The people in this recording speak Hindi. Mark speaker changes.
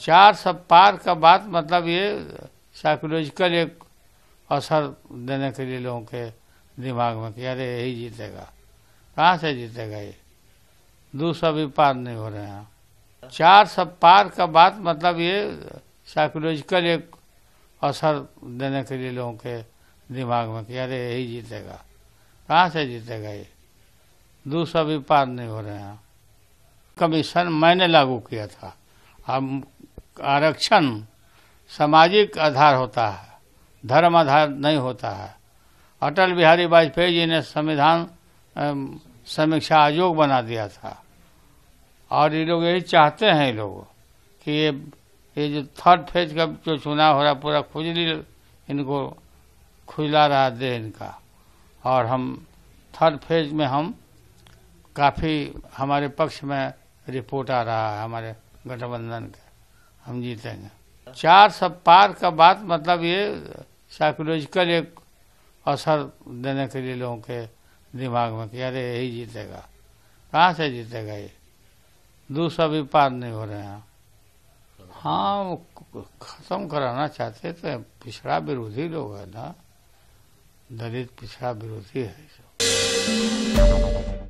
Speaker 1: चार सब पार का बात मतलब ये साइकोलॉजिकल एक असर देने के लिए लोगों के दिमाग में कि अरे यही जीतेगा कहाँ से जीतेगा ये दूसरा भी पार नहीं हो रहे हैं चार सब पार का बात मतलब ये साइकोलॉजिकल एक असर देने के लिए लोगों के दिमाग में कि अरे यही जीतेगा कहाँ से जीतेगा ये दूसरा भी पार नहीं हो रहे हैं कमीशन मैंने लागू किया था हम आरक्षण सामाजिक आधार होता है धर्म आधार नहीं होता है अटल बिहारी वाजपेयी जी ने संविधान समीक्षा आयोग बना दिया था और ये लोग यही चाहते हैं लोग कि ये ये जो थर्ड फेज का जो चुनाव हो रहा पूरा खुजली इनको खुजला रहा दे इनका और हम थर्ड फेज में हम काफ़ी हमारे पक्ष में रिपोर्ट आ रहा है हमारे गठबंधन का हम जीतेंगे चार सब पार का बात मतलब ये साइकोलॉजिकल एक असर देने के लिए लोगों के दिमाग में कि अरे यही जीतेगा कहाँ से जीतेगा ये दूसरा भी पार नहीं हो रहे हैं हाँ खत्म कराना चाहते तो पिछड़ा विरोधी लोग है ना दलित पिछड़ा विरोधी है